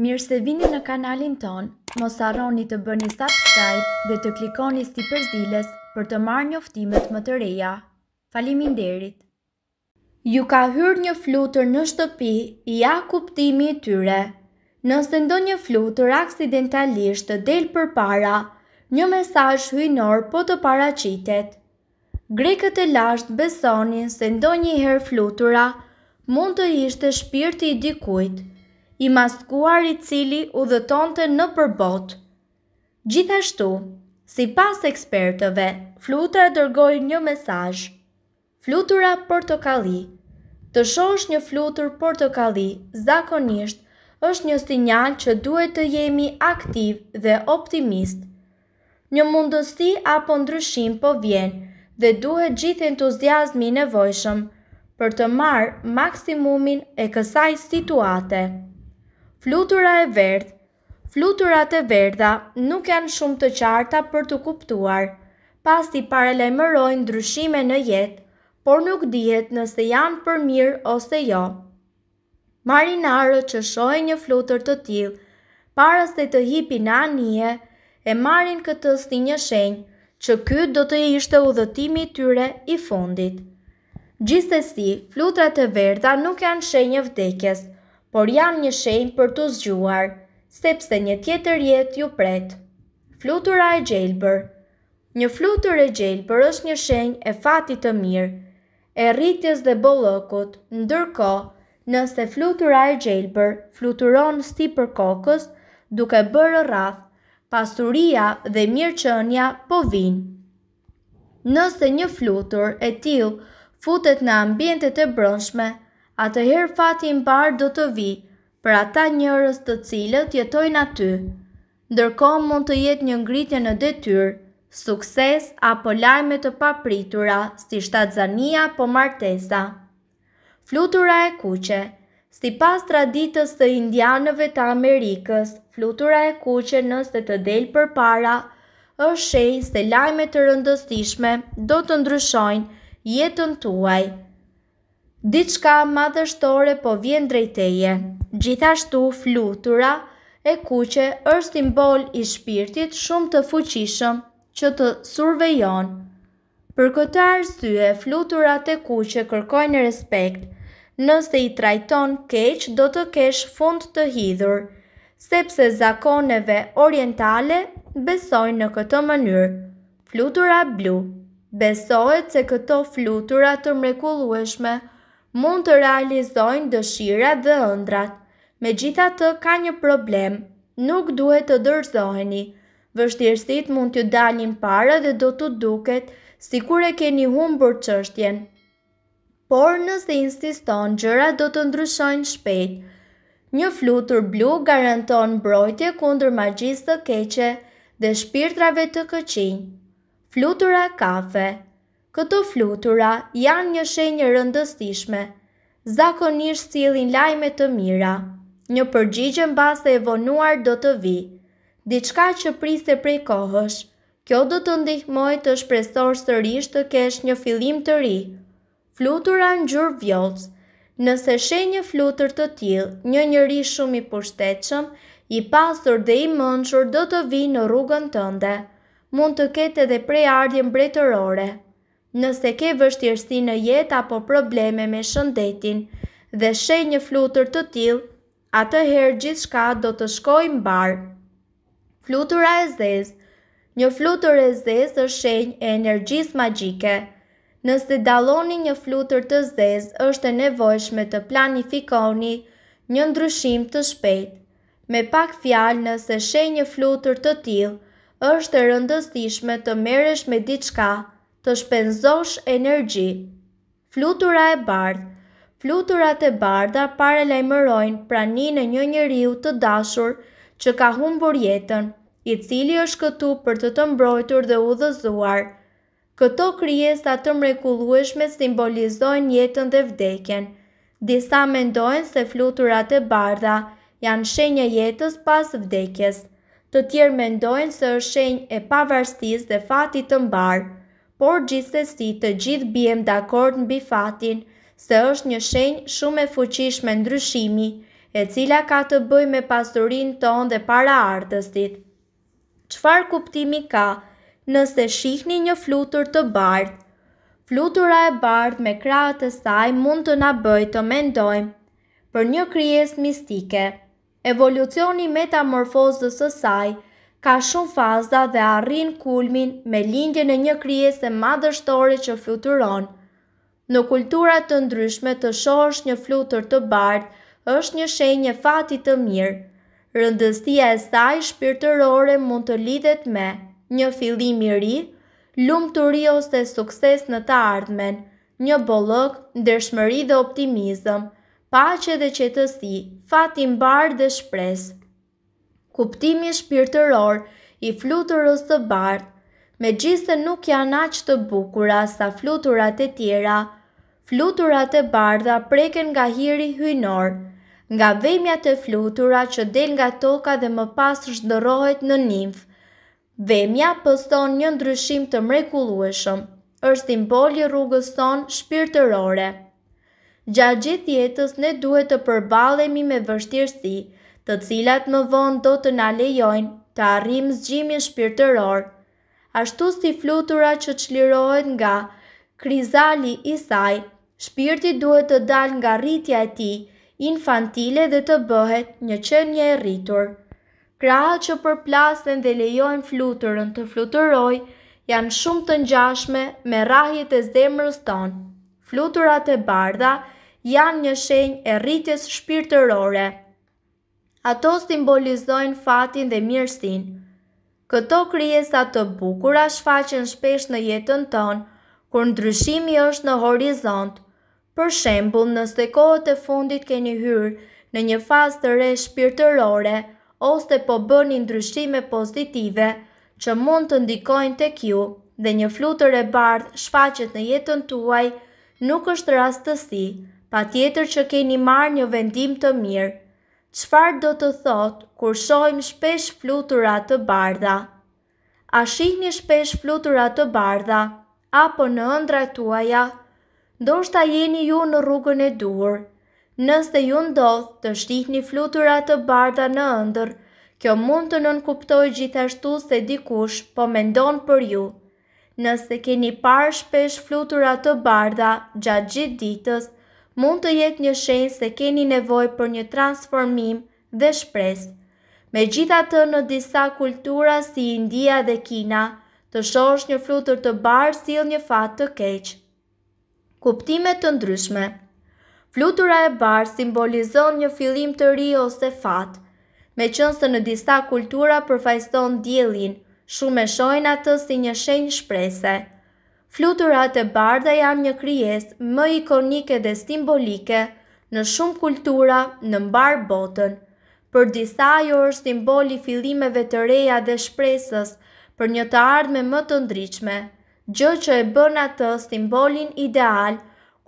Mirë se vini në kanalin ton, mos arroni të bëni subscribe dhe të klikoni si përzilës për të marrë njoftimet më të reja. Falimin derit! Ju ka hyrë një flutër në shtëpi, ja kuptimi i tyre. Nëse ndo një flutër aksidentalisht të del për para, një mesaj hujnor po të paracitet. Grekët e lasht besonin se ndo një herë flutura mund të ishte shpirti i dikujtë, i maskuar i cili u dhëtonte në përbot. Gjithashtu, si pas ekspertëve, flutra dërgoj një mesaj. Flutura portokali Të shosh një flutur portokali, zakonisht, është një sinjal që duhet të jemi aktiv dhe optimist. Një mundësi apo ndryshim po vjen dhe duhet gjithë entuziasmi nevojshëm për të marë maksimumin e kësaj situate. Flutura e verdh Fluturat e verdha nuk janë shumë të qarta për të kuptuar, pas ti parelemërojnë dryshime në jetë, por nuk dihet nëse janë për mirë ose jo. Marinarët që shojë një flutur të tilë, parës të të hipi në anije, e marin këtë sti një shenjë, që ky do të ishte udhëtimi tyre i fundit. Gjistësi, flutrat e verda nuk janë shenjë vdekjes, por jam një shenj për të zgjuar, sepse një tjetër jetë ju pret. Flutura e gjelbër Një flutur e gjelbër është një shenj e fatit të mirë, e rritjes dhe bollëkut, ndërko, nëse flutura e gjelbër fluturon sti për kokës, duke bërë rrath, pasuria dhe mirë qënja po vinë. Nëse një flutur e tilë futet në ambjente të brëndshme, atëherë fati i parë do të vi për ata njerëz të cilët jetojnë aty. Ndërkohë mund të jetë një ngritje në detyrë, sukses apo lajme të papritura, si shtatzania apo martesa. Flutura e kuqe Si pas traditës të indianëve të Amerikës, flutura e kuqe nëse të del për para, është shenjë se lajme të rëndësishme do të ndryshojnë jetën tuaj diçka madhështore po vjen drejteje. Gjithashtu flutura e kuqe është simbol i shpirtit shumë të fuqishëm që të survejon. Për këtë arsye, fluturat e kuqe kërkojnë respekt. Nëse i trajton keq, do të kesh fund të hidhur, sepse zakoneve orientale besojnë në këtë mënyrë. Flutura blu Besohet se këto flutura të mrekullueshme mund të realizojnë dëshira dhe ëndrat. Me gjitha të ka një problem, nuk duhet të dërzoheni. Vështirësit mund të dalin para dhe do të duket si kur e keni humbur qështjen. Por nëse insiston, gjëra do të ndryshojnë shpejt. Një flutur blu garanton brojtje kundër magjisë të keqe dhe shpirtrave të këqinjë. Flutura kafe Këto flutura janë një shenjë rëndëstishme, zakonisht cilin lajme të mira, një përgjigjën base e vonuar do të vi, diçka që priste prej kohësh, kjo do të ndihmoj të shpresor sërish të kesh një filim të ri. Flutura në gjurë vjotës, nëse shenjë flutur të tjil, një njëri shumë i pushtetëshëm, i pasur dhe i mënëshur do të vi në rrugën tënde, mund të kete dhe prej ardhjën bretërore nëse ke vështirësi në jetë apo probleme me shëndetin dhe shej një flutur të tillë, atëherë gjithçka do të shkojë mbar. Flutura e zezë Një flutur e zezë është shenjë e energjisë magjike. Nëse dalloni një flutur të zezë, është e nevojshme të planifikoni një ndryshim të shpejtë. Me pak fjalë, nëse shenjë një flutur të tillë, është e rëndësishme të merresh me diçka të shpenzosh energji. Flutura e bardhë Fluturat e bardha pare lajmërojnë pranin e një riu të dashur që ka humbur jetën, i cili është këtu për të të mbrojtur dhe u dhëzuar. Këto krije të mrekulueshme simbolizojnë jetën dhe vdekjen. Disa mendojnë se fluturat e bardha janë shenje jetës pas vdekjes. Të tjerë mendojnë se është shenjë e pavarstis dhe fatit të mbarë por gjithsesi të gjithë bjem dhe akord në bifatin, se është një shenjë shumë e fuqish me ndryshimi, e cila ka të bëj me pasurin ton dhe para artëstit. Qfar kuptimi ka nëse shihni një flutur të bardhë? Flutura e bardhë me kratë të saj mund të na të mendojmë për një kryes mistike. Evolucioni metamorfozës së saj – ka shumë faza dhe arrin kulmin me lindje në një kryes dhe madhështore që fluturon. Në kulturat të ndryshme të shosh një flutur të bardh, është një shenjë fati të mirë. Rëndësia e saj shpirtërore mund të lidhet me një fillim i ri, lumturi ose sukses në të ardhmen, një bollëk, ndershmëri dhe optimizëm, paqe dhe qetësi, fat i mbar dhe shpresë kuptimi shpirtëror i fluturës të bardh, me gjithë nuk janë aq të bukura sa fluturat e tjera, fluturat e bardha preken nga hiri hynor, nga vemja të flutura që del nga toka dhe më pas shdërohet në nimf. Vemja pëston një ndryshim të mrekulueshëm, është simboli rrugës shpirtërore. Gja gjithjetës ne duhet të përbalemi me vështirësi, të cilat më vonë do të na lejojnë të arrim zgjimin shpirtëror. Ashtu si flutura që qlirohet nga krizali i saj, shpirti duhet të dal nga rritja e ti, infantile dhe të bëhet një qenje e rritur. Krahat që përplasen dhe lejojnë fluturën të fluturoj, janë shumë të njashme me rahjet e zemrës tonë. Fluturat e bardha janë një shenjë e rritjes shpirtërore ato simbolizojnë fatin dhe mirësin. Këto kryesat të bukura shfaqen shpesh në jetën ton, kur ndryshimi është në horizont. Për shembul, nëse kohët e fundit keni hyrë në një fazë të re shpirtërore, ose po bëni ndryshime pozitive që mund të ndikojnë të kju, dhe një flutër e bardh shfaqet në jetën tuaj, nuk është rastësi, pa tjetër që keni marrë një vendim të mirë. Qfar do të thot kur shojmë shpesh flutura të bardha? A shihni shpesh flutura të bardha, apo në ndra tuaja? Do shta jeni ju në rrugën e duhur. Nëse ju ndodh të shihni flutura të bardha në ndër, kjo mund të nënkuptoj gjithashtu se dikush po mendon për ju. Nëse keni par shpesh flutura të bardha gjatë gjithë ditës, mund të jetë një shenjë se keni nevojë për një transformim dhe shpresë. Me gjitha të në disa kultura si India dhe Kina, të shosh një flutur të barë si një fatë të keqë. Kuptimet të ndryshme Flutura e barë simbolizon një filim të ri ose fatë, me qënë se në disa kultura përfajston djelin, shumë e shojnë atë si një shenjë shprese. Fluturat e barda janë një kryes më ikonike dhe simbolike në shumë kultura në mbarë botën. Për disa jo është simboli filimeve të reja dhe shpresës për një të ardhme më të ndryqme, gjë që e bën atë simbolin ideal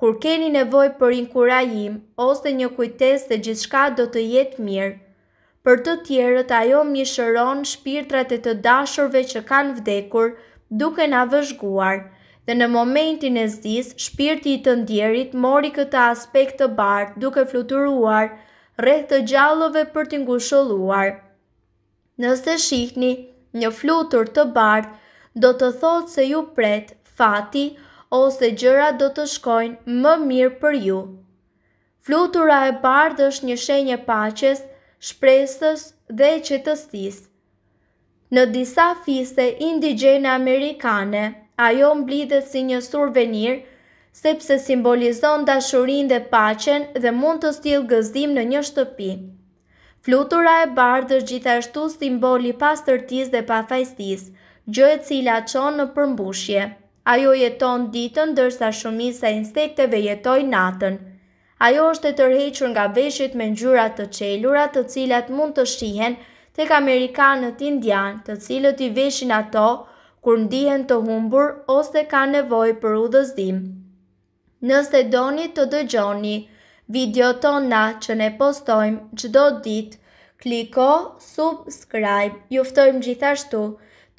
kur keni nevoj për inkurajim ose një kujtes dhe gjithshka do të jetë mirë. Për të tjerët ajo mi shëron shpirtrat e të dashurve që kanë vdekur duke nga vëzhguarë, dhe në momentin e zdis, shpirti i të ndjerit mori këta aspekt të bardh duke fluturuar rreth të gjallëve për t'i ngushëlluar. Nëse shihni një flutur të bardh, do të thotë se ju pret fati ose gjëra do të shkojnë më mirë për ju. Flutura e bardh është një shenjë paqes, shpresës dhe qetësisë. Në disa fise indigjene amerikane, ajo mblidhet si një survenir, sepse simbolizon dashurin dhe pachen dhe mund të stil gëzdim në një shtëpi. Flutura e bardë është gjithashtu simboli pas tërtis dhe pa fajstis, gjë e cila qonë në përmbushje. Ajo jeton ditën dërsa shumisa instekteve jetoj natën. Ajo është e tërhequr nga veshit me njyrat të qelurat të cilat mund të shihen të kamerikanët Amerikanët indian të cilët i veshin ato kur ndihen të humbur ose ka nevoj për udhëzim. Nëse doni të dëgjoni, video tona që ne postojmë gjdo dit, kliko subscribe, juftojmë gjithashtu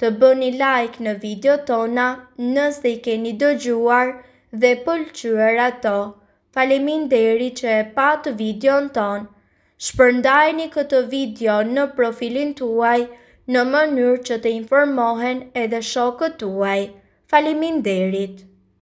të bëni like në video tona nëse i keni dëgjuar dhe pëlqyër ato. Falemin deri që e patë video në tonë, shpërndajni këtë video në profilin tuaj, në mënyrë që të informohen edhe shokët tuaj. Falimin derit!